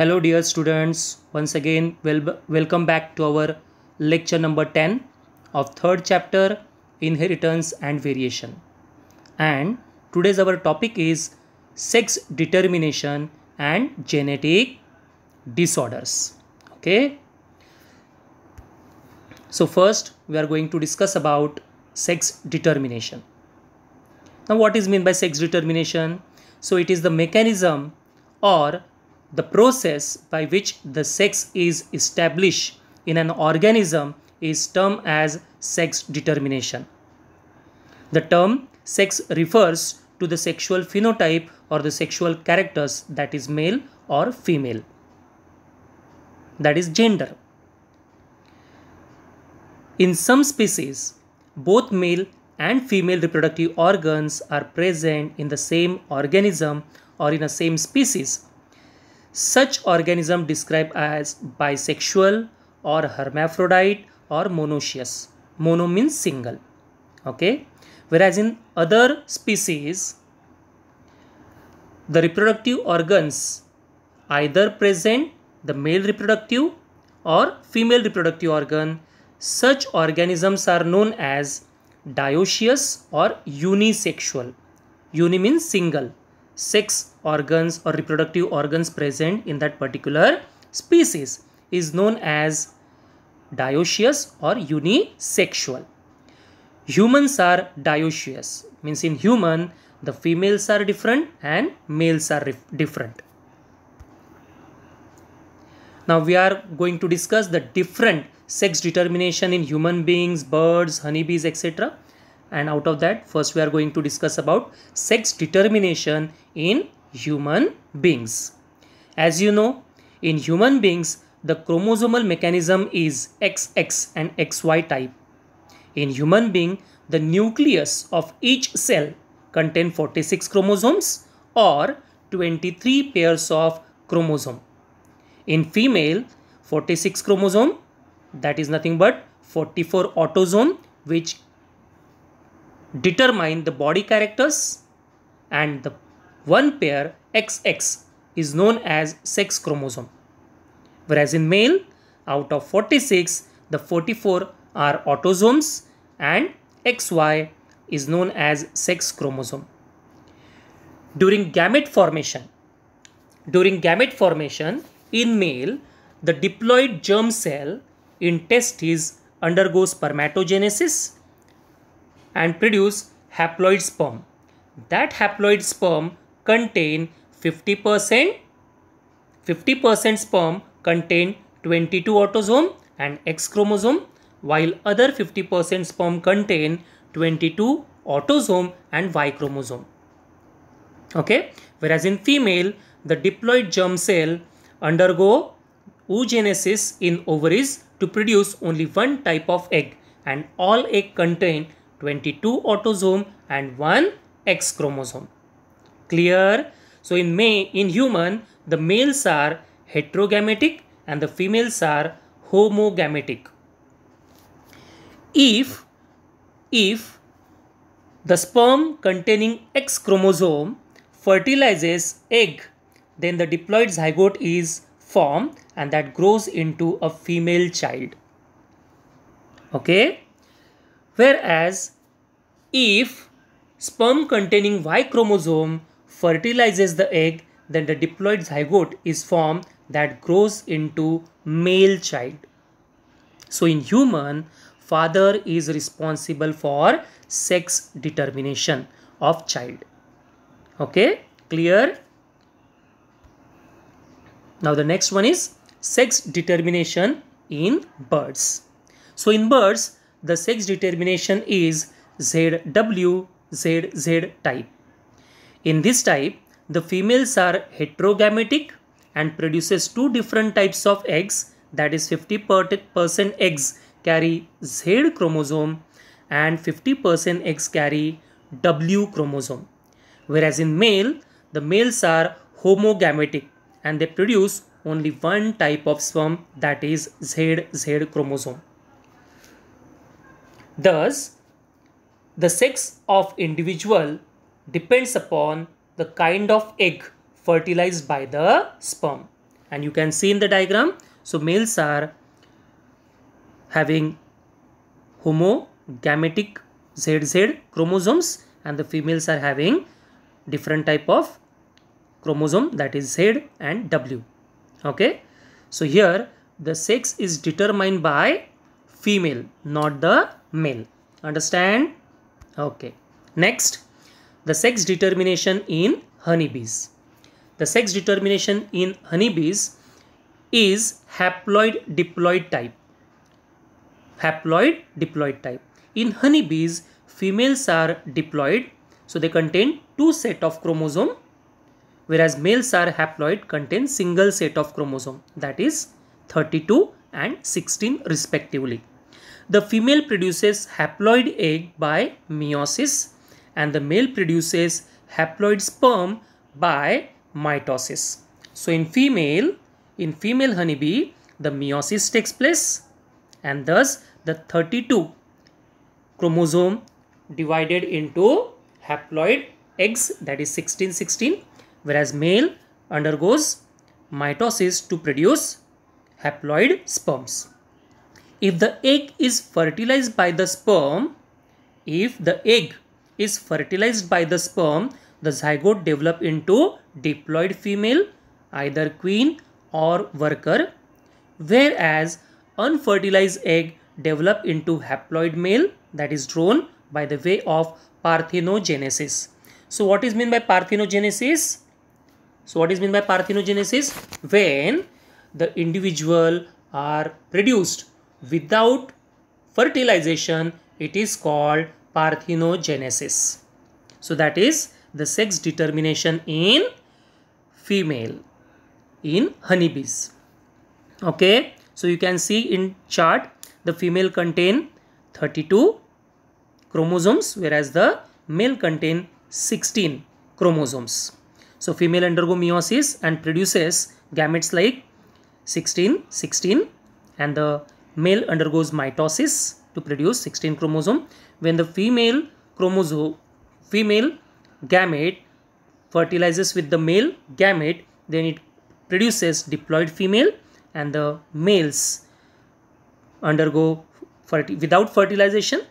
hello dear students once again wel welcome back to our lecture number 10 of third chapter inheritance and variation and today's our topic is sex determination and genetic disorders okay so first we are going to discuss about sex determination now what is mean by sex determination so it is the mechanism or the process by which the sex is established in an organism is termed as sex determination. The term sex refers to the sexual phenotype or the sexual characters that is male or female that is gender. In some species, both male and female reproductive organs are present in the same organism or in the same species such organism described as bisexual or hermaphrodite or monoecious. Mono means single. Okay. Whereas in other species, the reproductive organs either present the male reproductive or female reproductive organ. Such organisms are known as dioecious or unisexual. Uni means single sex organs or reproductive organs present in that particular species is known as dioecious or unisexual. Humans are dioecious means in human the females are different and males are different. Now we are going to discuss the different sex determination in human beings, birds, honeybees etc and out of that first we are going to discuss about sex determination in human beings. As you know, in human beings, the chromosomal mechanism is XX and XY type. In human being, the nucleus of each cell contain 46 chromosomes or 23 pairs of chromosome. In female, 46 chromosome that is nothing but 44 autosome which determine the body characters and the one pair XX is known as sex chromosome. Whereas in male, out of 46, the 44 are autosomes and XY is known as sex chromosome. During gamete formation, during gamete formation in male, the diploid germ cell in testes undergoes spermatogenesis and produce haploid sperm. That haploid sperm contain 50% 50% sperm contain 22 autosome and X chromosome while other 50% sperm contain 22 autosome and Y chromosome. Okay, whereas in female, the diploid germ cell undergo oogenesis in ovaries to produce only one type of egg and all egg contain 22 autosome and 1 X chromosome. Clear? So in may in human the males are heterogametic and the females are homogametic. If if the sperm containing X chromosome fertilizes egg then the diploid zygote is formed and that grows into a female child. Okay. Whereas if sperm containing Y chromosome fertilizes the egg, then the diploid zygote is formed that grows into male child. So in human, father is responsible for sex determination of child. Okay, clear? Now the next one is sex determination in birds. So in birds, the sex determination is ZW ZZ type. In this type, the females are heterogametic and produces two different types of eggs that is 50% eggs carry Z chromosome and 50% eggs carry W chromosome. Whereas in male, the males are homogametic and they produce only one type of sperm that is ZZ chromosome. Thus, the sex of individual depends upon the kind of egg fertilized by the sperm. And you can see in the diagram, so males are having homogametic ZZ chromosomes and the females are having different type of chromosome that is Z and W. Okay. So here the sex is determined by female not the male. Understand? Okay. Next, the sex determination in honeybees. The sex determination in honeybees is haploid diploid type. Haploid diploid type. In honeybees, females are diploid, so they contain two set of chromosome, whereas males are haploid, contain single set of chromosome, that is 32 and 16 respectively. The female produces haploid egg by meiosis and the male produces haploid sperm by mitosis. So in female, in female honeybee, the meiosis takes place and thus the 32 chromosome divided into haploid eggs that is 16 16 whereas male undergoes mitosis to produce haploid sperms if the egg is fertilized by the sperm, if the egg is fertilized by the sperm, the zygote develop into diploid female, either queen or worker, whereas unfertilized egg develop into haploid male that is drawn by the way of parthenogenesis. So what is meant by parthenogenesis? So what is meant by parthenogenesis? When the individual are produced without fertilization it is called parthenogenesis. So that is the sex determination in female in honeybees. Okay. So you can see in chart the female contain 32 chromosomes whereas the male contain 16 chromosomes. So female undergo meiosis and produces gametes like 16, 16 and the male undergoes mitosis to produce 16 chromosome when the female chromosome female gamete fertilizes with the male gamete then it produces diploid female and the males undergo ferti without fertilization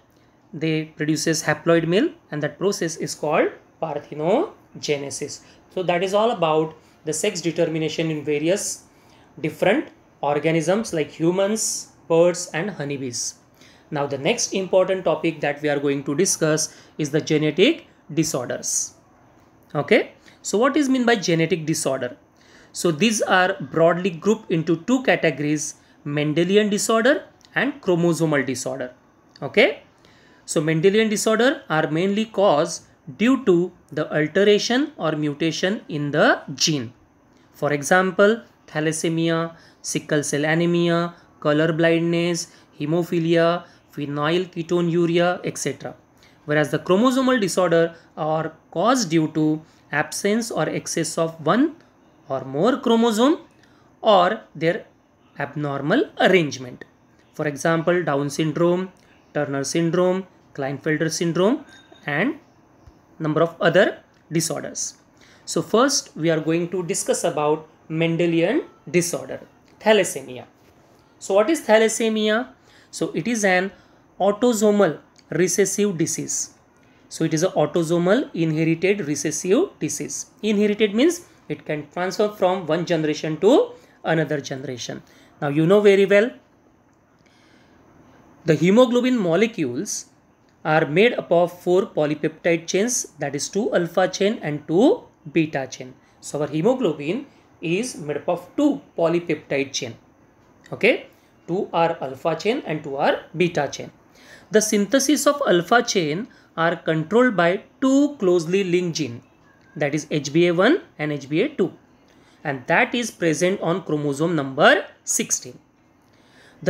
they produces haploid male and that process is called parthenogenesis so that is all about the sex determination in various different organisms like humans birds and honeybees. Now the next important topic that we are going to discuss is the genetic disorders. Okay, so what is mean by genetic disorder? So these are broadly grouped into two categories Mendelian disorder and chromosomal disorder. Okay, so Mendelian disorder are mainly caused due to the alteration or mutation in the gene. For example, thalassemia, sickle cell anemia, color blindness, hemophilia, phenylketonuria, etc. Whereas the chromosomal disorder are caused due to absence or excess of one or more chromosome or their abnormal arrangement. For example, Down syndrome, Turner syndrome, Klinefelter syndrome and number of other disorders. So first we are going to discuss about Mendelian disorder, thalassemia. So what is thalassemia? So it is an autosomal recessive disease. So it is an autosomal inherited recessive disease. Inherited means it can transfer from one generation to another generation. Now you know very well the hemoglobin molecules are made up of four polypeptide chains that is two alpha chain and two beta chain. So our hemoglobin is made up of two polypeptide chain okay two are alpha chain and two are beta chain the synthesis of alpha chain are controlled by two closely linked gene that is hba1 and hba2 and that is present on chromosome number 16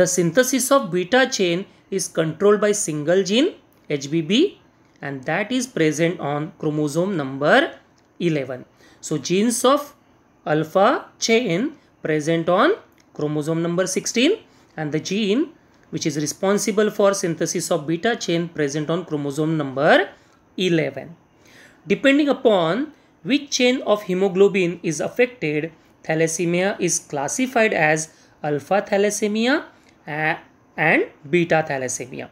the synthesis of beta chain is controlled by single gene hbb and that is present on chromosome number 11 so genes of alpha chain present on chromosome number 16 and the gene which is responsible for synthesis of beta chain present on chromosome number 11. Depending upon which chain of hemoglobin is affected, thalassemia is classified as alpha thalassemia and beta thalassemia.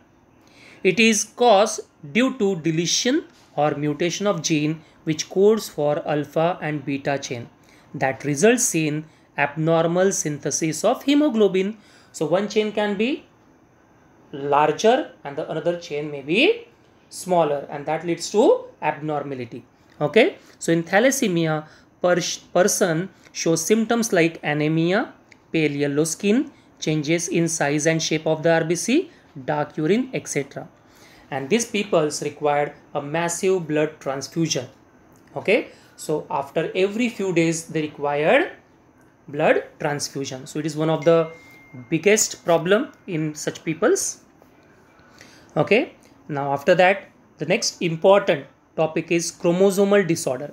It is caused due to deletion or mutation of gene which codes for alpha and beta chain that results in abnormal synthesis of hemoglobin. So one chain can be larger and the another chain may be smaller and that leads to abnormality. Okay. So in thalassemia, per person shows symptoms like anemia, pale yellow skin, changes in size and shape of the RBC, dark urine, etc. And these peoples required a massive blood transfusion. Okay. So after every few days, they required blood transfusion so it is one of the biggest problem in such peoples okay now after that the next important topic is chromosomal disorder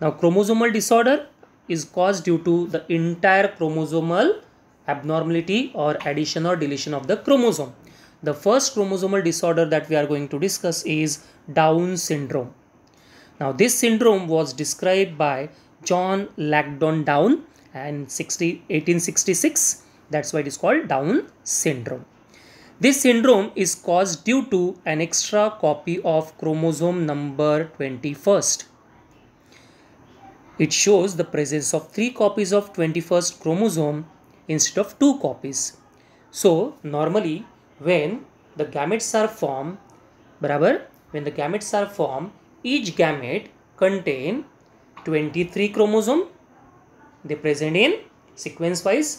now chromosomal disorder is caused due to the entire chromosomal abnormality or addition or deletion of the chromosome the first chromosomal disorder that we are going to discuss is down syndrome now this syndrome was described by john lagdon down and 1866 that's why it is called down syndrome this syndrome is caused due to an extra copy of chromosome number 21st it shows the presence of three copies of 21st chromosome instead of two copies so normally when the gametes are formed barabar when the gametes are formed each gamete contain 23 chromosome they present in sequence wise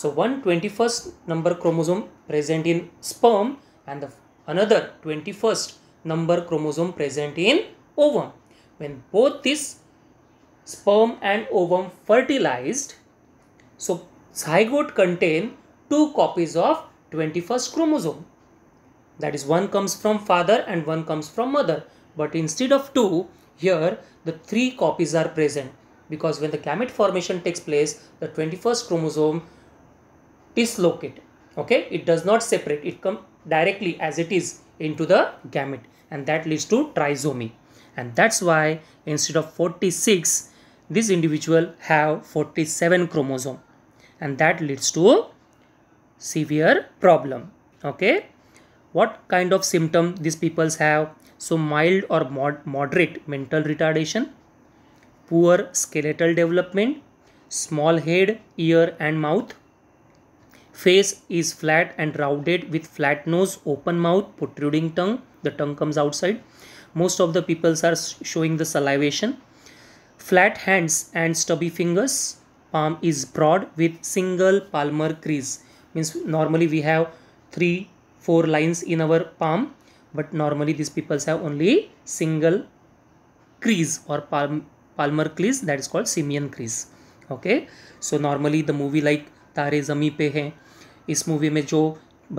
so one 21st number chromosome present in sperm and the another 21st number chromosome present in ovum when both this sperm and ovum fertilized so zygote contain two copies of 21st chromosome that is one comes from father and one comes from mother but instead of two here the three copies are present because when the gamete formation takes place the 21st chromosome dislocate okay it does not separate it come directly as it is into the gamete and that leads to trisomy and that's why instead of 46 this individual have 47 chromosome and that leads to severe problem okay what kind of symptom these peoples have so mild or mod moderate mental retardation poor skeletal development, small head, ear and mouth. Face is flat and rounded with flat nose, open mouth, protruding tongue. The tongue comes outside. Most of the peoples are showing the salivation. Flat hands and stubby fingers. Palm is broad with single palmar crease. Means normally we have three, four lines in our palm. But normally these peoples have only single crease or palm palmar crease that is called simian crease okay so normally the movie like तारे ज़मी पे है इस movie में जो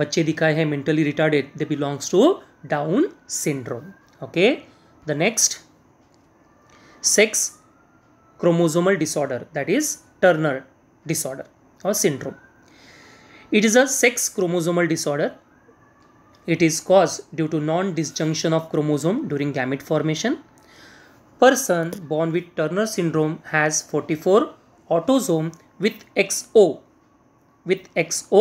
बच्चे दिखाए हैं mentally retarded they belongs to Down syndrome okay the next sex chromosomal disorder that is Turner disorder और syndrome it is a sex chromosomal disorder it is caused due to non disjunction of chromosome during gamete formation person born with Turner syndrome has 44 autosome with XO with XO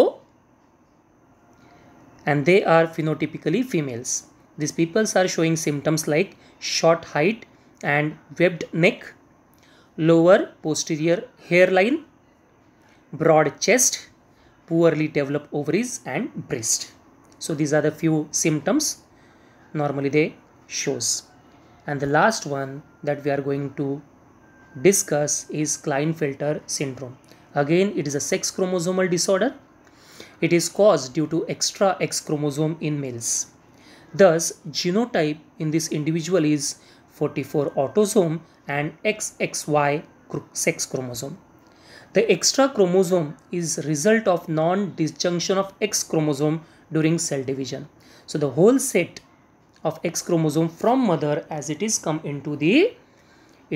and they are phenotypically females. These people are showing symptoms like short height and webbed neck, lower posterior hairline, broad chest, poorly developed ovaries and breast. So these are the few symptoms normally they shows and the last one that we are going to discuss is Klinefelter syndrome. Again, it is a sex chromosomal disorder. It is caused due to extra X chromosome in males. Thus, genotype in this individual is 44 autosome and XXY sex chromosome. The extra chromosome is result of non-disjunction of X chromosome during cell division. So the whole set of X chromosome from mother as it is come into the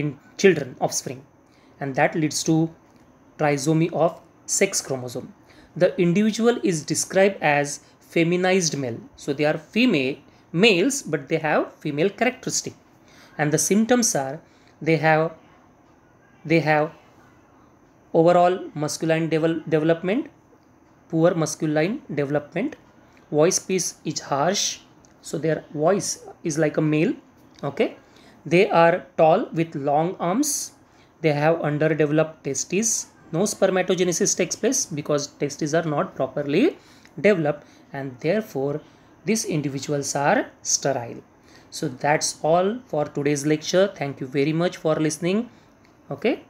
in children offspring and that leads to trisomy of sex chromosome. The individual is described as feminized male. So they are female males but they have female characteristic and the symptoms are they have they have overall masculine devel development poor masculine development voice piece is harsh so their voice is like a male okay they are tall with long arms they have underdeveloped testes no spermatogenesis takes place because testes are not properly developed and therefore these individuals are sterile so that's all for today's lecture thank you very much for listening okay